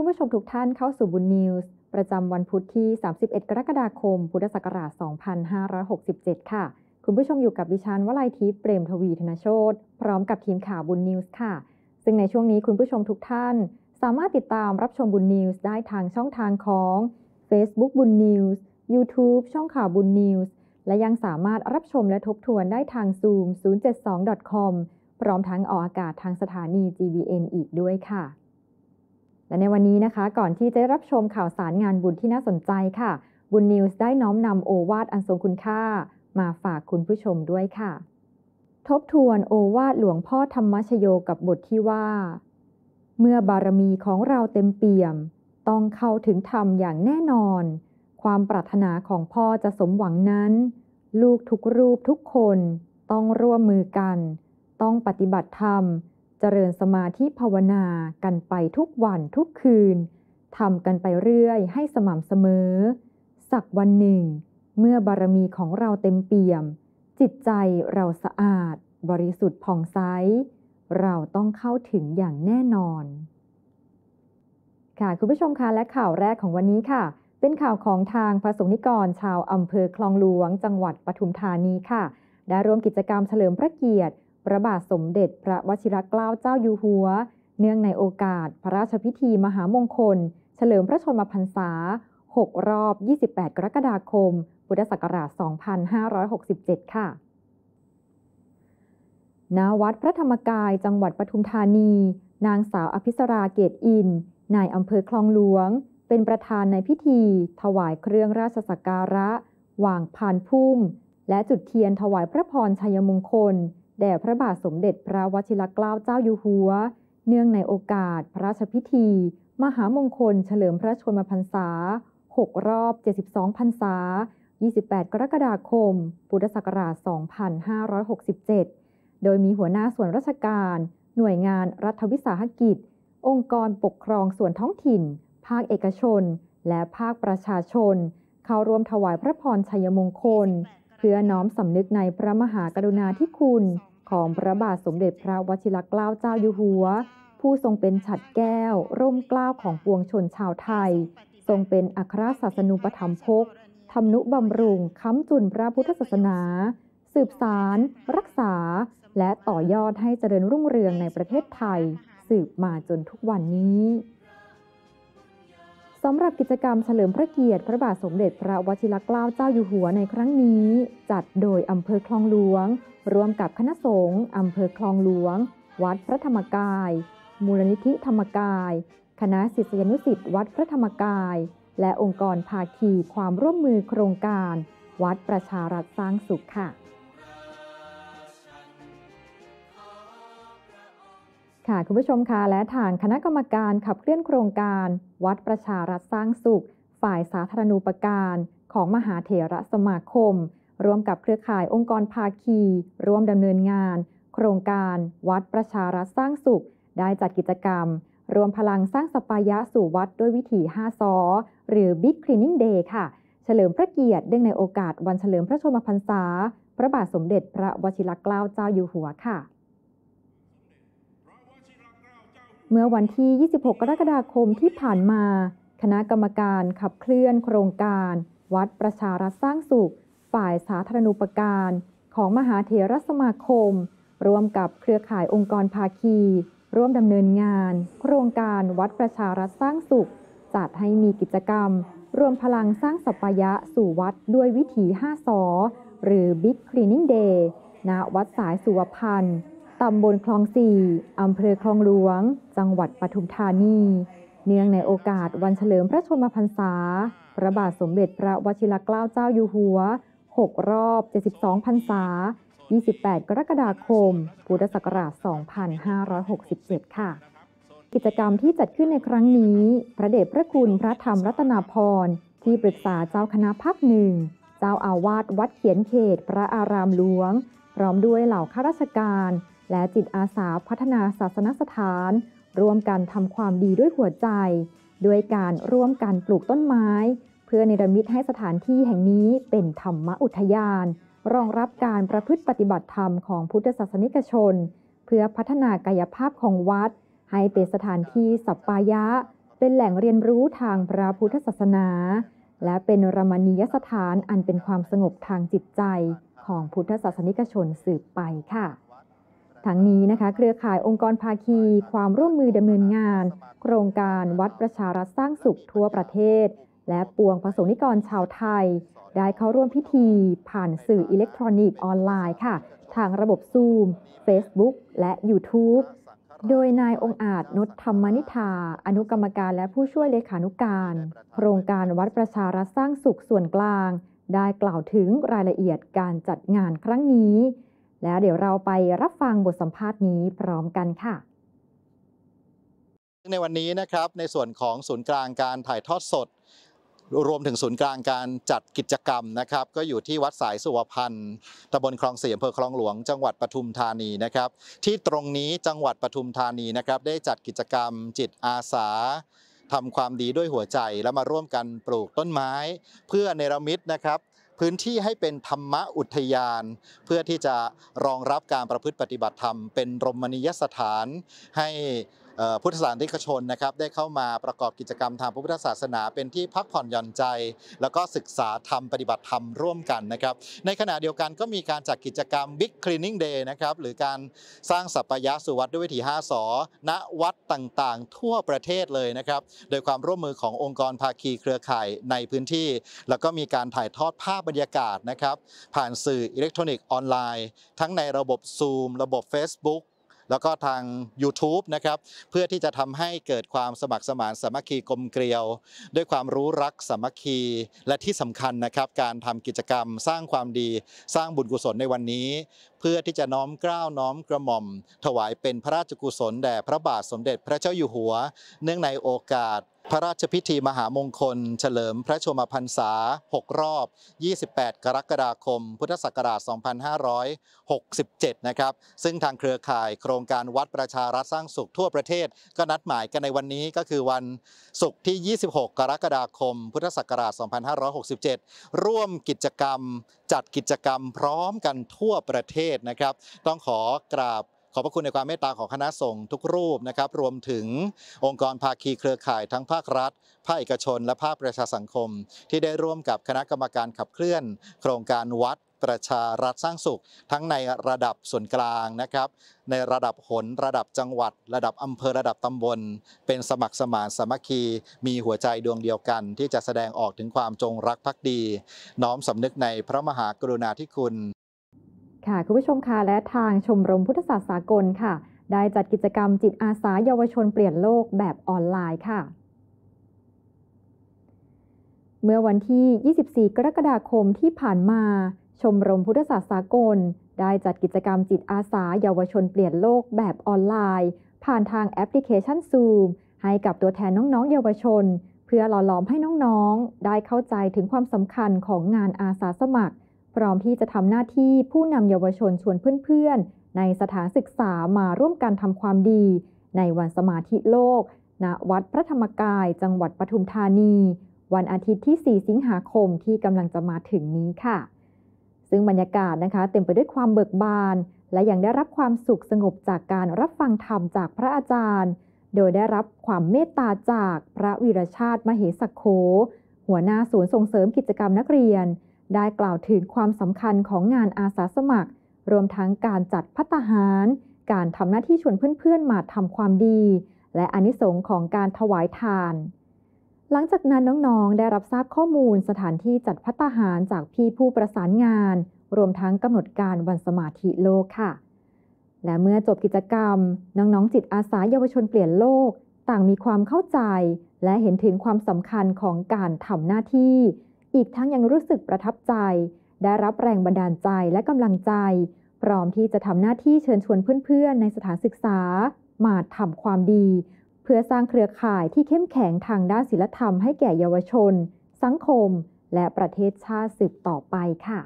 คุณผู้ชมทุกท่านเข้าสู่บุญนิวส์ประจำวันพุธที่ 31 กรกฎาคม พุทธศักราช2567 ค่ะ คุณผู้ชมอยู่กับดิฉันวลัยทิพย์ เปรมทวี ธนโชต พร้อมกับทีมข่าวบุญนิวส์ค่ะ ซึ่งในช่วงนี้คุณผู้ชมทุกท่านสามารถติดตามรับชมบุญนิวส์ได้ทางช่องทางของ Facebook บุญนิวส์ YouTube ช่องข่าวบุญนิวส์ และยังสามารถรับชมและทบทวนได้ทาง zoom 072.com พร้อมทั้งออกอากาศทางสถานี GBN อีกด้วยค่ะและในวันนี้นะคะก่อนที่จะรับชมข่าวสารงานบุญที่น่าสนใจค่ะ บุญนิวส์ได้น้อมนำโอวาทอันทรงคุณค่า มาฝากคุณผู้ชมด้วยค่ะ ทบทวนโอวาทหลวงพ่อธรรมชโยกับบทที่ว่า เมื่อบารมีของเราเต็มเปี่ยม ต้องเข้าถึงธรรมอย่างแน่นอน ความปรารถนาของพ่อจะสมหวังนั้น ลูกทุกรูปทุกคนต้องร่วมมือกัน ต้องปฏิบัติธรรมเจริญสมาธิภาวนากันไปทุกวันทุกคืนทำกันไปเรื่อยให้สม่ำเสมอสักวันหนึ่งเมื่อบารมีของเราเต็มเปี่ยม จิตใจเราสะอาดบริสุทธิ์ผ่องใสเราต้องเข้าถึงอย่างแน่นอน ค่ะคุณผู้ชมคะและข่าวแรกของวันนี้ค่ะ เป็นข่าวของทางพระสงฆ์นิกร ชาวอำเภอคลองหลวงจังหวัดปทุมธานีค่ะได้ร่วมกิจกรรมเฉลิมพระเกียรติพระบาทสมเด็จพระวชิรเกล้าเจ้าอยู่หัว เนื่องในโอกาส พระราชพิธีมหามงคล เฉลิมพระชนมพรรษา 6 รอบ 28 กรกฎาคม พุทธศักราช 2567 ค่ะ ณ วัดพระธรรมกายจังหวัดปทุมธานี นางสาวอภิสราเกตอิน นายอำเภอคลองหลวง เป็นประธานในพิธี ถวายเครื่องราชสักการะ วางพานพุ่ม และจุดเทียนถวายพระพรชัยมงคลแด่พระบาทสมเด็จพระวชิรเกล้าเจ้าอยู่หัว เนื่องในโอกาส พระราชพิธี มหามงคลเฉลิมพระชนมพรรษา 6 รอบ 72 พรรษา 28 กรกฎาคม พุทธศักราช 2567 โดยมีหัวหน้าส่วนราชการ หน่วยงานรัฐวิสาหกิจ องค์กรปกครองส่วนท้องถิ่น ภาคเอกชน และภาคประชาชน เข้าร่วมถวายพระพรชัยมงคลเพื่อน้อมสำนึกในพระมหากรุณาธิคุณ ของพระบาทสมเด็จพระวชิรเกล้าเจ้าอยู่หัว ผู้ทรงเป็นฉัดแก้ว ร่มเกล้าของปวงชนชาวไทย ทรงเป็นอัครศาสนูปถัมภกทำนุบำรุง ค้ำจุนพระพุทธศาสนา สืบสาร รักษา และต่อยอดให้เจริญรุ่งเรืองในประเทศไทย สืบมาจนทุกวันนี้สำหรับกิจกรรมเฉลิมพระเกียรติพระบาทสมเด็จพระวชิรเกล้าเจ้าอยู่หัวในครั้งนี้ จัดโดย อำเภอคลองหลวงร่วมกับคณะสงฆ์อำเภอคลองหลวง วัดพระธรรมกาย มูลนิธิธรรมกาย คณะศิษยานุศิษย์วัดพระธรรมกาย และองค์กรภาคีความร่วมมือโครงการ วัดประชารัฐสร้างสุขค่ะค่ะคุณผู้ชมคะและทางคณะกรรมการขับเคลื่อนโครงการ วัดประชารัฐสร้างสุข ฝ่ายสาธารณูปการของมหาเถระสมาคมร่วมกับเครือข่ายองค์กรภาคีร่วมดำเนินงานโครงการ วัดประชารัฐสร้างสุข ได้จัดกิจกรรม รวมพลังสร้างสปายะสู่วัดด้วยวิถี5ซอหรือ Big Cleaning Day ค่ะ เฉลิมพระเกียรติเนื่องในโอกาสวันเฉลิมพระชนมพรรษา พระบาทสมเด็จพระวชิรเกล้าเจ้าอยู่หัวค่ะเมื่อวันที่ 26 กรกฎาคมที่ผ่านมา คณะกรรมการขับเคลื่อนโครงการ วัดประชารัฐสร้างสุข ฝ่ายสาธารณูปการ ของมหาเถรสมาคม ร่วมกับเครือข่ายองค์กรภาคี ร่วมดำเนินงาน โครงการวัดประชารัฐสร้างสุข จัดให้มีกิจกรรม รวมพลังสร้างสัปยะสู่วัดด้วยวิถี5สอหรือ Big Cleaning Day ณวัดสายสุวพันธ์ตำบลคลองสี่อำเภอคลองหลวง จังหวัดปทุมธานี เนื่องในโอกาสวันเฉลิมพระชนมพรรษา พระบาทสมเด็จพระวชิรเกล้าเจ้าอยู่หัว 6 รอบ 72พรรษา28 กรกฎาคม พุทธศักราช 2567 ค่ะ กิจกรรมที่จัดขึ้นในครั้งนี้ พระเดชพระคุณพระธรรมรัตนาพร ที่ปรึกษาเจ้าคณะภาคหนึ่ง เจ้าอาวาสวัดเขียนเขต พระอารามหลวง พร้อมด้วยเหล่าข้าราชการและจิตอาสาพัฒนาศาสนสถาน ร่วมกันทำความดีด้วยหัวใจด้วยการร่วมกันปลูกต้นไม้ เพื่อเนรมิตให้สถานที่แห่งนี้เป็นธรรมอุทยาน รองรับการประพฤติปฏิบัติธรรมของพุทธศาสนิกชน เพื่อพัฒนากายภาพของวัด ให้เป็นสถานที่สัปปายะ เป็นแหล่งเรียนรู้ทางพระพุทธศาสนา และเป็นรมณียสถานอันเป็นความสงบทางจิตใจของพุทธศาสนิกชนสืบไปค่ะทั้งนี้นะคะเครือข่ายองค์กรภาคี ความร่วมมือดำเนินงาน โครงการวัดประชารัฐสร้างสุขทั่วประเทศ และปวงประสงนิกรชาวไทย ได้เข้าร่วมพิธีผ่านสื่ออิเล็กทรอนิกส์ออนไลน์ค่ะ ทางระบบซูม Facebook และ YouTube โดยนายองอาจนศธรรมนิธา อนุกรรมการและผู้ช่วยเลขานุการโครงการวัดประชารัฐสร้างสุขส่วนกลาง ได้กล่าวถึงรายละเอียดการจัดงานครั้งนี้แล้วเดี๋ยวเราไปรับฟังบทสัมภาษณ์นี้พร้อมกันค่ะ ในวันนี้นะครับในส่วนของศูนย์กลางการถ่ายทอดสด รวมถึงศูนย์กลางการจัดกิจกรรมนะครับ ก็อยู่ที่วัดสายสุวพันธ์ตำบลคลองเสียอำเภอคลองหลวง จังหวัดปทุมธานีนะครับ ที่ตรงนี้จังหวัดปทุมธานีนะครับ ได้จัดกิจกรรมจิตอาสาทำความดีด้วยหัวใจแล้วมาร่วมกันปลูกต้นไม้เพื่อเนรมิตนะครับพื้นที่ให้เป็นธรรมอุทยาน เพื่อที่จะรองรับการประพฤติปฏิบัติธรรม เป็นรมณียสถานให้พุทธศาสนิกชนนะครับได้เข้ามาประกอบกิจกรรมทางพระพุทธศาสนาเป็นที่พักผ่อนหย่อนใจแล้วก็ศึกษาธรรมปฏิบัติธรรมร่วมกันนะครับ ในขณะเดียวกันก็มีการจัดกิจกรรม Big Cleaning Day นะครับ หรือการสร้างสัพยะสุวัตด้วยวิถี5สอณวัดต่างๆ ทั่วประเทศเลยนะครับ โดยความร่วมมือขององค์กรภาคีเครือข่ายในพื้นที่ แล้วก็มีการถ่ายทอดภาพบรรยากาศนะครับผ่านสื่ออิเล็กทรอนิกส์ออนไลน์ทั้งในระบบ Zoom ระบบ Facebook แล้วก็ทาง YouTube นะครับเพื่อที่จะทำให้เกิดความสมัครสมานสามัคคีกลมเกลียว ด้วยความรู้รักสามัคคีและที่สำคัญนะครับ การทำกิจกรรมสร้างความดีสร้างบุญกุศลในวันนี้ เพื่อที่จะน้อมกล้าวน้อมกระหม่อม ถวายเป็นพระราชกุศลแด่พระบาทสมเด็จ พระเจ้าอยู่หัว เนื่องในโอกาสพระราชพิธีมหามงคล เฉลิมพระชมพรรษา6รอบ 28 กรกฎาคม พุทธศักราช 2567นะครับ ซึ่งทางเครือข่ายโครงการวัดประชารัฐสร้างสุขทั่วประเทศ ก็นัดหมายกันในวันนี้ก็คือวันศุกร์ที่ 26 กรกฎาคม พุทธศักราช 2567 ร่วมกิจกรรมจัดกิจกรรมพร้อมกันทั่วประเทศนะครับ ต้องขอกราบอบพระคุณในความเมตตาของคณะสงฆ์ทุกรูปนะครับ รวมถึงองค์กรภาคีเครือข่าย ทั้งภาครัฐภาคเอกชนและภาคประชาสังคม ที่ได้ร่วมกับคณะกรรมการขับเคลื่อน โครงการวัด ประชารัฐสร้างสุข ทั้งในระดับส่วนกลางนะครับ ในระดับหนระดับจังหวัด ระดับอำเภอระดับตำบล เป็นสมัครสมานสมัคคีมีหัวใจดวงเดียวกัน ที่จะแสดงออกถึงความจงรักภักดีน้อมสำนึกในพระมหากรุณาธิคุณค่ะคุณผู้ชมคะและทางชมรมพุทธศาสตร์สากลค่ะ ได้จัดกิจกรรมจิตอาสาเยาวชนเปลี่ยนโลกแบบออนไลน์ค่ะ เมื่อวันที่ 24 กรกฎาคมที่ผ่านมาชมรมพุทธศาสตร์สากล ได้จัดกิจกรรมจิตอาสาเยาวชนเปลี่ยนโลกแบบออนไลน์ ผ่านทางแอปพลิเคชัน Zoom ให้กับตัวแทนน้องๆเยาวชน เพื่อหล่อหลอมให้น้องๆ ได้เข้าใจถึงความสำคัญของงานอาสาสมัครพร้อมที่จะทำหน้าที่ผู้นำเยาวชน ชวนเพื่อนๆในสถานศึกษามาร่วมกันทำความดี ในวันสมาธิโลก ณวัดพระธรรมกาย จังหวัดปทุมธานี วันอาทิตย์ที่ 4 สิงหาคมที่กำลังจะมาถึงนี้ค่ะ ซึ่งบรรยากาศนะคะเต็มไปด้วยความเบิกบาน และยังได้รับความสุขสงบจากการรับฟังธรรมจากพระอาจารย์โดยได้รับความเมตตาจากพระวีรชาติมเหสโคหัวหน้าศูนย์ส่งเสริมกิจกรรมนักเรียนได้กล่าวถึงความสำคัญของงานอาสาสมัคร รวมทั้งการจัดพัตหาร การทำหน้าที่ชวนเพื่อนๆ มาทำความดี และอนิสงค์ของการถวายทาน หลังจากนั้นน้องๆ ได้รับทราบข้อมูลสถานที่จัดพัตหาร จากพี่ผู้ประสานงาน รวมทั้งกำหนดการวันสมาธิโลกค่ะ และเมื่อจบกิจกรรม น้องๆ จิตอาสาเยาวชนเปลี่ยนโลก ต่างมีความเข้าใจ และเห็นถึงความสำคัญของการทำหน้าที่อีกทั้งยังรู้สึกประทับใจ ได้รับแรงบันดาลใจและกำลังใจ พร้อมที่จะทำหน้าที่เชิญชวนเพื่อนๆในสถานศึกษา มาทำความดี เพื่อสร้างเครือข่ายที่เข้มแข็งทางด้านศิลธรรมให้แก่เยาวชน สังคม และประเทศชาติสืบต่อไปค่ะ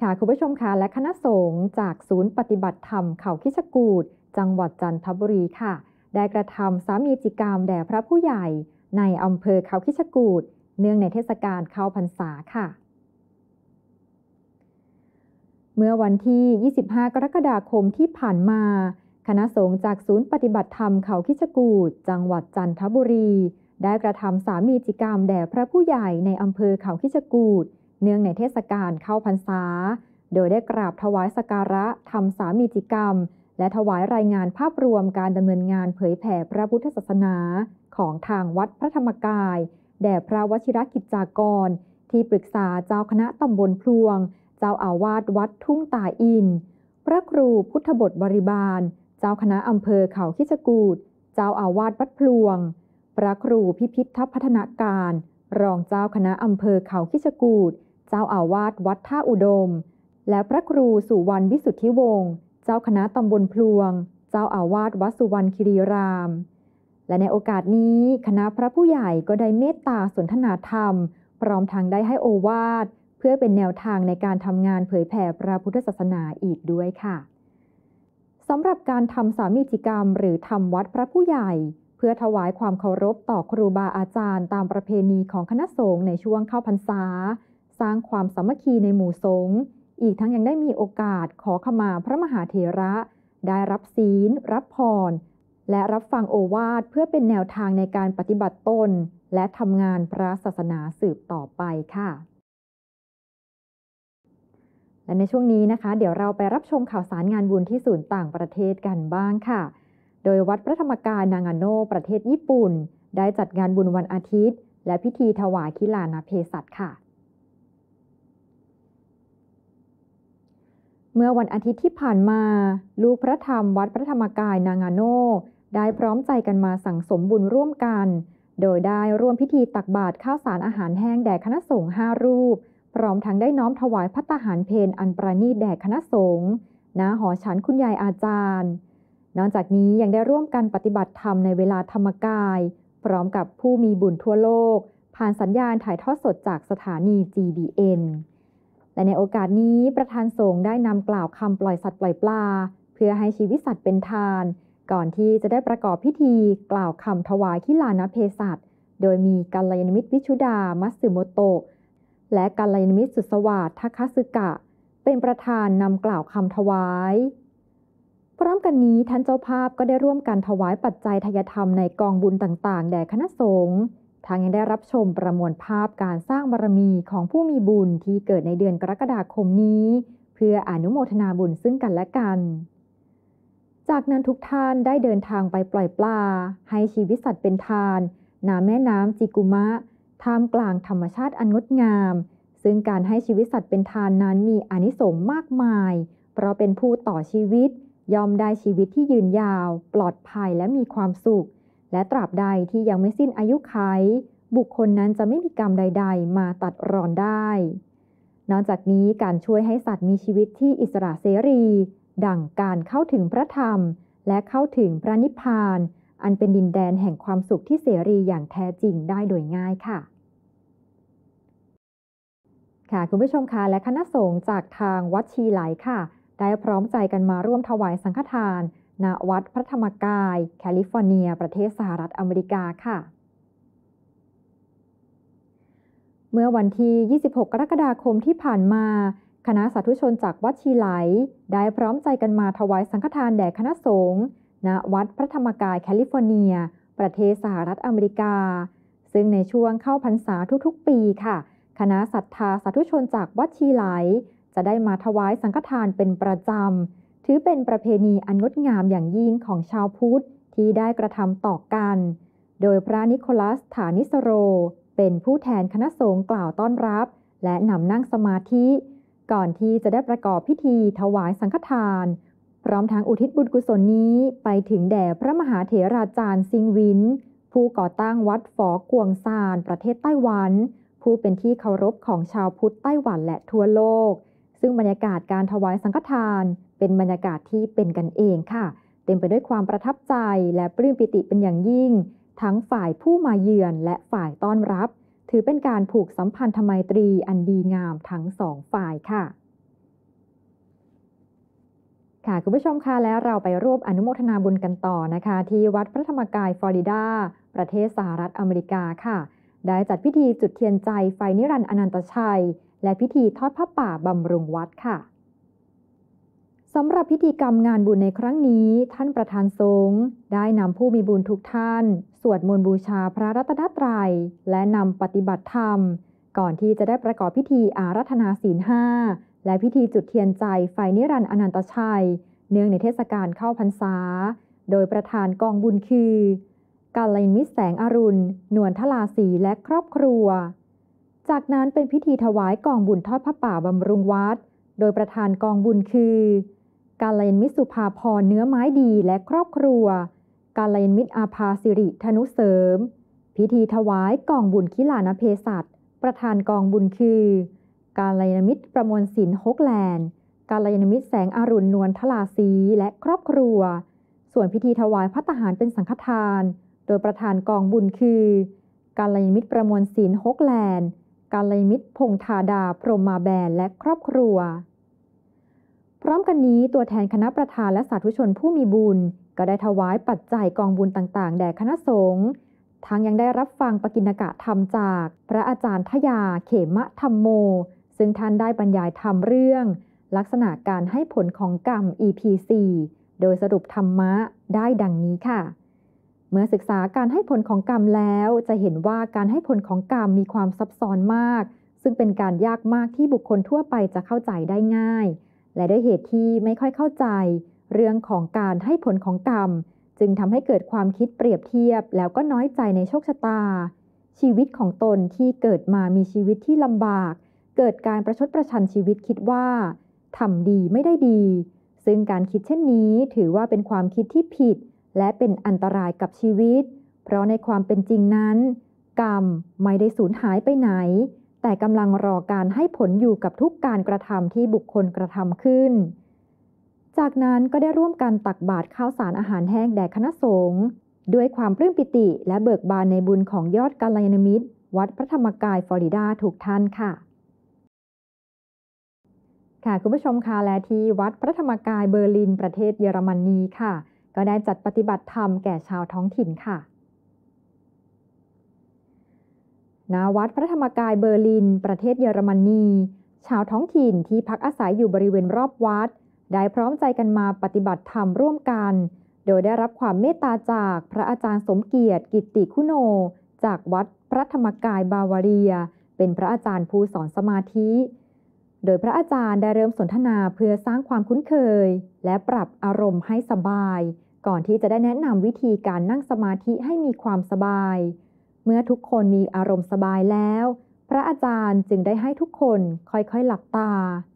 ค่ะคุณผู้ชมคะและคณะสงฆ์จากศูนย์ปฏิบัติธรรมเขาคิชกูดจังหวัดจันทบุรีค่ะ ได้กระทำสามีจิกรรมแด่พระผู้ใหญ่ ในอำเภอเขาคิชกูดเนื่องในเทศกาลเข้าพรรษาค่ะ เมื่อวันที่ 25 กรกฎาคมที่ผ่านมา คณะสงฆ์จากศูนย์ปฏิบัติธรรมเขาคิชกูดจังหวัดจันทบุรี ได้กระทำสามีจิกรรมแด่พระผู้ใหญ่ในอำเภอเขาคิชกูดเนื่องในเทศกาลเข้าพรรษา โดยได้กราบถวายสการะทำสามีจิกรรม และถวายรายงานภาพรวมการดำเนินงานเผยแผ่พระพุทธศาสนาของทางวัดพระธรรมกายแด่พระวชิรกิจจากร ที่ปรึกษาเจ้าคณะตำบลพลวง เจ้าอาวาสวัดทุ่งตาอิน พระครูพุทธบทบริบาล เจ้าคณะอำเภอเขาคิจกูดเจ้าอาวาสวัดพลวงพระครูพิพิธพัฒนาการ รองเจ้าคณะอำเภอเขาคิจกูดเจ้าอาวาสวัดท่าอุดม และพระครูสุวรรณวิสุทธิวงศ์เจ้าคณะตำบลพลวง เจ้าอาวาสวัดสุวรรณคิรีรามและในโอกาสนี้คณะพระผู้ใหญ่ก็ได้เมตตาสนทนาธรรม พร้อมทางได้ให้โอวาท เพื่อเป็นแนวทางในการทำงานเผยแผ่พระพุทธศาสนาอีกด้วยค่ะสำหรับการทำสามีจิกรรม หรือทำวัดพระผู้ใหญ่ เพื่อถวายความเคารพต่อครูบาอาจารย์ ตามประเพณีของคณะสงฆ์ในช่วงเข้าพรรษา สร้างความสามัคคีในหมู่สงฆ์อีกทั้งยังได้มีโอกาสขอขมาพระมหาเถระ ได้รับศีล รับพรและรับฟังโอวาทเพื่อเป็นแนวทางในการปฏิบัติตนและทำงานพระศาสนาสืบต่อไปค่ะ และในช่วงนี้นะคะ เดี๋ยวเราไปรับชมข่าวสารงานบุญที่ศูนย์ต่างประเทศกันบ้างค่ะ โดยวัดพระธรรมกายนางาโนประเทศญี่ปุ่นได้จัดงานบุญวันอาทิตย์ และพิธีถวายคิลานาเพศัตค่ะ เมื่อวันอาทิตย์ที่ผ่านมา ลูกพระธรรมวัดพระธรรมกายนางาโนได้พร้อมใจกันมาสั่งสมบุญร่วมกัน โดยได้ร่วมพิธีตักบาตรข้าวสารอาหารแห้งแด่คณะสงฆ์ห้ารูป พร้อมทั้งได้น้อมถวายพัตหารเพนอันประณีต แด่คณะสงฆ์ ณ หอฉันคุณยายอาจารย์ นอกจากนี้ยังได้ร่วมกันปฏิบัติธรรมในเวลาธรรมกาย พร้อมกับผู้มีบุญทั่วโลก ผ่านสัญญาณถ่ายทอดสดจากสถานี GBN และในโอกาสนี้ประธานสงฆ์ได้นำกล่าวคำปล่อยสัตว์ปล่อยปลา เพื่อให้ชีวิตสัตว์เป็นทานก่อนที่จะได้ประกอบพิธีกล่าวคำถวายีิลานเพศัต โดยมีกัลยาณมิตรวิชุดามัตสึโมโตะและกัลยาณมิตรสุสวัสดิ์ทัคสึกะ เป็นประธานนำกล่าวคำถวาย พร้อมกันนี้ท่านเจ้าภาพก็ได้ร่วมกันถวายปัจจัยทายธรรมในกองบุญต่าง ๆ แด่คณะสงฆ์ทางยังได้รับชมประมวลภาพการสร้างบารมีของผู้มีบุญที่เกิดในเดือนกรกฎาคมนี้ เพื่ออนุโมทนาบุญซึ่งกันและกันจากนั้นทุกท่านได้เดินทางไปปล่อยปลา ให้ชีวิตสัตว์เป็นทานน้ำแม่น้ำจิกุมะท่ามกลางธรรมชาติอันงดงาม ซึ่งการให้ชีวิตสัตว์เป็นทานนั้นมีอนิสงส์มากมายเพราะเป็นผู้ต่อชีวิตยอมได้ชีวิตที่ยืนยาว ปลอดภัยและมีความสุข และตราบใดที่ยังไม่สิ้นอายุไข บุคคลนั้นจะไม่มีกรรมใด ๆ มาตัดรอนได้ นอกจากนี้การช่วยให้สัตว์มีชีวิตที่อิสระเสรีดั่งการเข้าถึงพระธรรมและเข้าถึงพระนิพพาน อันเป็นดินแดนแห่งความสุขที่เสรีอย่างแท้จริงได้โดยง่ายค่ะ ค่ะคุณผู้ชมคะและคณะสงฆ์จากทางวัดชีไหลค่ะ ได้พร้อมใจกันมาร่วมถวายสังฆทานณวัดพระธรรมกาย แคลิฟอร์เนีย ประเทศสหรัฐอเมริกาค่ะ เมื่อวันที่26 กรกฎาคมที่ผ่านมาคณะสาธุชนจากวัดชีไหลได้พร้อมใจกันมาถวายสังฆทานแด่คณะสงฆ์ณวัดพระธรรมกายแคลิฟอร์เนียประเทศสหรัฐอเมริกา ซึ่งในช่วงเข้าพรรษาทุกๆปีค่ะ คณะศรัทธาสาธุชนจากวัดชีไหล จะได้มาถวายสังฆทานเป็นประจำ ถือเป็นประเพณีอันงดงามอย่างยิ่งของชาวพุทธที่ได้กระทำต่อกัน โดยพระนิโคลัส ฐานิสโร เป็นผู้แทนคณะสงฆ์กล่าวต้อนรับ และนำนั่งสมาธิก่อนที่จะได้ประกอบพิธี ถวายสังฆทาน พร้อมทั้งอุทิศบุญกุศลนี้ ไปถึงแด่พระมหาเถราจารย์ซิงวินผู้ก่อตั้งวัดฝอกวงซานประเทศไต้หวัน ผู้เป็นที่เคารพของชาวพุทธไต้หวันและทั่วโลก ซึ่งบรรยากาศการถวายสังฆทานเป็นบรรยากาศที่เป็นกันเองค่ะ เต็มไปด้วยความประทับใจและปลื้มปิติเป็นอย่างยิ่ง ทั้งฝ่ายผู้มาเยือนและฝ่ายต้อนรับถือเป็นการผูกสัมพันธไมตรีอันดีงามทั้งสองฝ่ายค่ะ ค่ะคุณผู้ชมคะแล้วเราไปร่วมอนุโมทนาบุญกันต่อนะคะที่วัดพระธรรมกายฟลอริดา ประเทศสหรัฐอเมริกาค่ะ ได้จัดพิธีจุดเทียนใจ ไฟนิรันดร์อนันตชัย และพิธีทอดพระป่าบำรุงวัดค่ะสำหรับพิธีกรรมงานบุญในครั้งนี้ท่านประธานสงฆ์ได้นำผู้มีบุญทุกท่าน สวดมนต์บูชาพระรัตนตรยัย และนำปฏิบัติธรรม ก่อนที่จะได้ประกอบพิธีอารัธนาศีลห้าและพิธีจุดเทียนใจไฟนิรันดร์อนันตชัย เนื่องในเทศกาลเข้าพรรษา โดยประธานกองบุญคือกาลยมิแสงอรุณนวลทลาสีและครอบครัว จากนั้นเป็นพิธีถวายกองบุญทอดพระป่าบำรุงวัด โดยประธานกองบุญคือการลยนมิตรสุภาพรเนื้อไม้ดีและครอบครัว การลยนมิตรอาภาสิริธนุเสริม พิธีถวายกองบุญคิลานเพศัตประธานกองบุญคือ การลยนมิตรประมวลศิลป์ฮกแลนด์ การลยนมิตรแสงอรุณนวลทลาศีและครอบครัว ส่วนพิธีถวายพัตหารเป็นสังฆทาน โดยประธานกองบุญคือ การลยนมิตรประมวลศิลป์ฮกแลนด์การลยนมิตรพงธาดาพรมมาแบนและครอบครัวพร้อมกันนี้ตัวแทนคณะประธานและสาธุชนผู้มีบุญ ก็ได้ถวายปัจจัยกองบุญต่างๆแด่คณะสงฆ์ทั้งยังได้รับฟังปกิณกะธรรมจาก พระอาจารย์ทยา เขมะธรรมโม ซึ่งท่านได้บรรยายธรรมเรื่อง ลักษณะการให้ผลของกรรม EP 4โดยสรุปธรรมะได้ดังนี้ค่ะ เมื่อศึกษาการให้ผลของกรรมแล้วจะเห็นว่าการให้ผลของกรรมมีความซับซ้อนมาก ซึ่งเป็นการยากมากที่บุคคลทั่วไปจะเข้าใจได้ง่ายและด้วยเหตุที่ไม่ค่อยเข้าใจ เรื่องของการให้ผลของกรรม จึงทำให้เกิดความคิดเปรียบเทียบแล้วก็น้อยใจในโชคชะตา ชีวิตของตนที่เกิดมามีชีวิตที่ลำบาก เกิดการประชดประชันชีวิตคิดว่าทำดีไม่ได้ดี ซึ่งการคิดเช่นนี้ถือว่าเป็นความคิดที่ผิด และเป็นอันตรายกับชีวิต เพราะในความเป็นจริงนั้น กรรมไม่ได้สูญหายไปไหนแต่กำลังรอการให้ผลอยู่กับทุกการกระทำที่บุคคลกระทำขึ้น จากนั้นก็ได้ร่วมกันตักบาตรข้าวสารอาหารแห้งแด่คณะสงฆ์ด้วยความปลื้มปิติและเบิกบานในบุญของยอดกาลยานมิตร วัดพระธรรมกายฟลอริดาทุกท่านค่ะ ค่ะคุณผู้ชมคะและที่ วัดพระธรรมกายเบอร์ลินประเทศเยอรมนนีค่ะ ก็ได้จัดปฏิบัติธรรมแก่ชาวท้องถิ่นค่ะณวัดพระธรรมกายเบอร์ลิน ประเทศเยอรมนีชาวท้องถิ่นที่พักอาศัยอยู่บริเวณรอบวัด ได้พร้อมใจกันมาปฏิบัติธรรมร่วมกัน โดยได้รับความเมตตาจากพระอาจารย์สมเกียรติกิติคุโนจากวัดพระธรรมกายบาวาเรีย เป็นพระอาจารย์ผู้สอนสมาธิ โดยพระอาจารย์ได้เริ่มสนทนาเพื่อสร้างความคุ้นเคย และปรับอารมณ์ให้สบาย ก่อนที่จะได้แนะนำวิธีการนั่งสมาธิให้มีความสบายเมื่อทุกคนมีอารมณ์สบายแล้ว พระอาจารย์จึงได้ให้ทุกคนค่อยๆหลับตา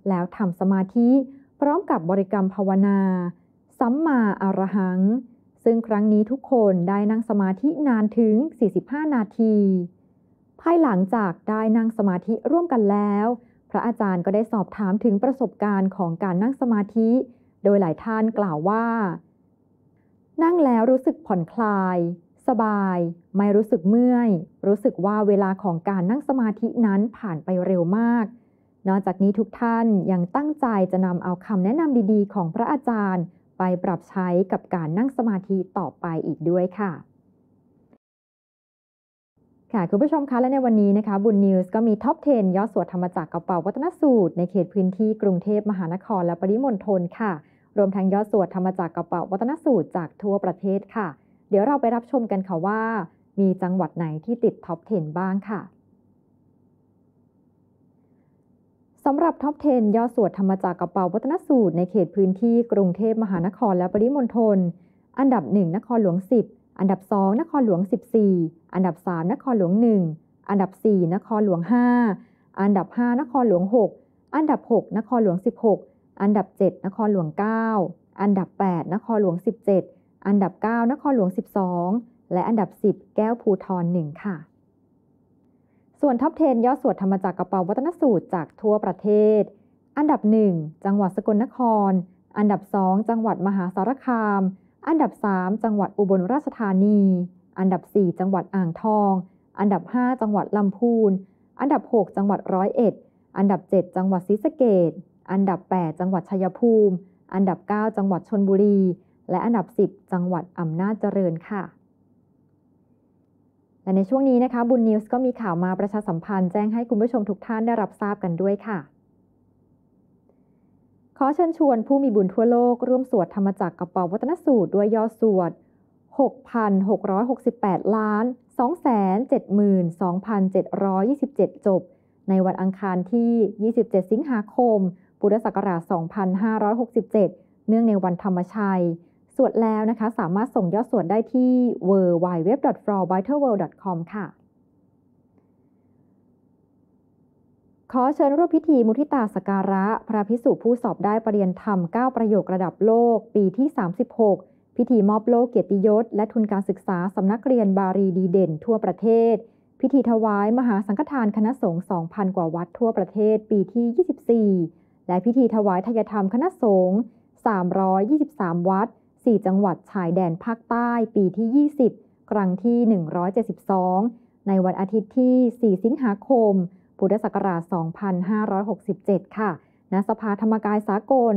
แล้วทำสมาธิ พร้อมกับบริกรรมภาวนาสัมมาอารหัง ซึ่งครั้งนี้ทุกคนได้นั่งสมาธินานถึง 45 นาที ภายหลังจากได้นั่งสมาธิร่วมกันแล้ว พระอาจารย์ก็ได้สอบถามถึงประสบการณ์ของการนั่งสมาธิ โดยหลายท่านกล่าวว่า นั่งแล้วรู้สึกผ่อนคลายสบายไม่รู้สึกเมื่อย รู้สึกว่าเวลาของการนั่งสมาธินั้นผ่านไปเร็วมาก นอกจากนี้ทุกท่านยังตั้งใจจะนำเอาคำแนะนำดีๆ ของพระอาจารย์ ไปปรับใช้กับการนั่งสมาธิต่อไปอีกด้วยค่ะ ค่ะคุณผู้ชมคะและในวันนี้นะคะบุญนิวส์ก็มีท็อป 10 ยอดสวดธรรมจักรกระเป๋าวัฒนสูตร ในเขตพื้นที่กรุงเทพมหานครและปริมณฑลค่ะ รวมทั้งยอดสวดธรรมจักรกระเป๋าวัฒนสูตรจากทั่วประเทศค่ะเดี๋ยวเราไปรับชมกันค่ะว่า มีจังหวัดไหนที่ติดท็อป10 บ้างค่ะ สำหรับท็อป10 ยอดสวดธรรมจากกระเป๋าวัฒนสูตรในเขตพื้นที่กรุงเทพมหานครและปริมณฑล อันดับ 1 นครหลวง 10 อันดับ 2นครหลวง 14 อันดับ 3นครหลวง 1 อันดับ 4 นครหลวง5อันดับ 5 นครหลวง 6 อันดับ 6 นครหลวง 16 อันดับ 7 นครหลวง 9 อันดับ 8 นครหลวง 17อันดับ 9 นครหลวง 12 และอันดับ 10 แก้วภูทร1ค่ะ ส่วนท็อป10ยอดสวดธรรมจากกระเป๋าวัฒนสูตรจากทั่วประเทศ อันดับ 1 จังหวัดสกลนคร อันดับ2จังหวัดมหาสารคาม อันดับ3จังหวัดอุบลราชธานี อันดับ 4 จังหวัดอ่างทอง อันดับ 5 จังหวัดลำพูน อันดับ 6 จังหวัดร้อยเอ็ด อันดับ 7 จังหวัดศรีสะเกดอันดับ 8 จังหวัดชัยภูมิ อันดับ 9 จังหวัดชนบุรีและอันดับ 10 จังหวัดอำนาจเจริญค่ะ และในช่วงนี้นะคะบุญนิวส์ก็มีข่าวมาประชาสัมพันธ์แจ้งให้คุณผู้ชมทุกท่านได้รับทราบกันด้วยค่ะ ขอเชิญชวนผู้มีบุญทั่วโลก ร่วมสวดธรรมจักรกระเป๋าวัตนสูตรด้วยย่อสวด6,668 ล้าน272,727 จบ ในวันอังคารที่ 27 สิงหาคมพุทธศักราช2567 เนื่องในวันธรรมชัยสวดแล้วนะคะ สามารถส่งยอดสวดได้ที่ w w w f o r b i t e r w o r l d c o m ค่ะ ขอเชิญร่วมพิธีมุทิตาสการะ พระพิสุผู้สอบได้ปรริญาธรรม 9 ประโยคระดับโลก ปีที่ 36 พิธีมอบโลกเกียรติยศ และทุนการศึกษาสำนักเรียนบารีดีเด่นทั่วประเทศ พิธีถวายมหาสังฆทานคณะสงฆ์2,000 กว่าวัดทั่วประเทศ ปีที่ 24 และพิธีถวายทายธรรมคณะสงฆ์323 วัด4 จังหวัด ชายแดน ภาคใต้ปีที่ 20ครั้งที่ 172 ในวันอาทิตย์ที่ 4 สิงหาคม พุทธศักราช 2567 ค่ะณสภาธรรมกายสากล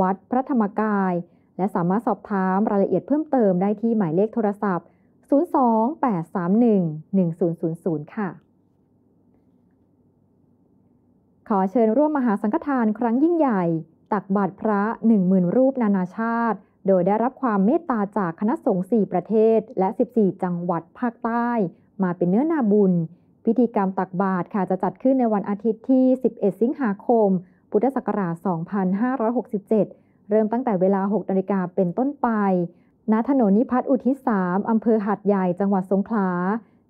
วัดพระธรรมกาย และสามารถสอบถามรายละเอียดเพิ่มเติมได้ที่หมายเลขโทรศัพท์ 028311000 ค่ะ ขอเชิญร่วมมหาสังฆทานครั้งยิ่งใหญ่ ตักบาตรพระ 10,000 รูปนานาชาติโดยได้รับความเมตตาจากคณะสงฆ์4ประเทศและ 14 จังหวัดภาคใต้มาเป็นเนื้อนาบุญ พิธีกรรมตักบาตรค่ะจะจัดขึ้นในวันอาทิตย์ที่ 11 สิงหาคม พุทธศักราช 2567 เริ่มตั้งแต่เวลา 6 นาฬิกาเป็นต้นไป ณ ถนนนิพัฒน์อุทิศ 3 อำเภอหัดใหญ่ จังหวัดสงขลา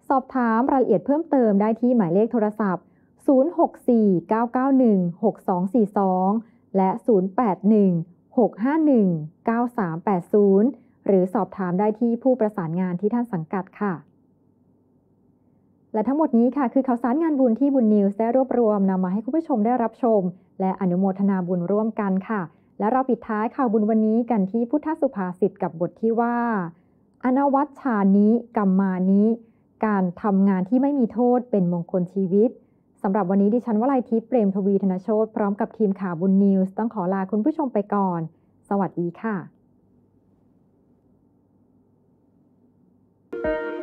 สอบถามรายละเอียดเพิ่มเติมได้ที่หมายเลขโทรศัพท์ 064 991 6242 และ 081 651 9380 หรือสอบถามได้ที่ผู้ประสานงานที่ท่านสังกัดค่ะ และทั้งหมดนี้ค่ะคือข่าวสารงานบุญที่บุญนิวส์ได้รวบรวมนำมาให้คุณผู้ชมได้รับชม และอนุโมทนาบุญร่วมกันค่ะ และเราปิดท้ายข่าวบุญวันนี้กันที่พุทธสุภาษิตกับบทที่ว่า อนวัตชานี้กรรมานี้ การทำงานที่ไม่มีโทษเป็นมงคลชีวิตสำหรับวันนี้ดิฉันวลัยทิพย์เปรมทวี ธนโชตพร้อมกับทีมข่าวบุญนิวส์ ต้องขอลาคุณผู้ชมไปก่อน สวัสดีค่ะ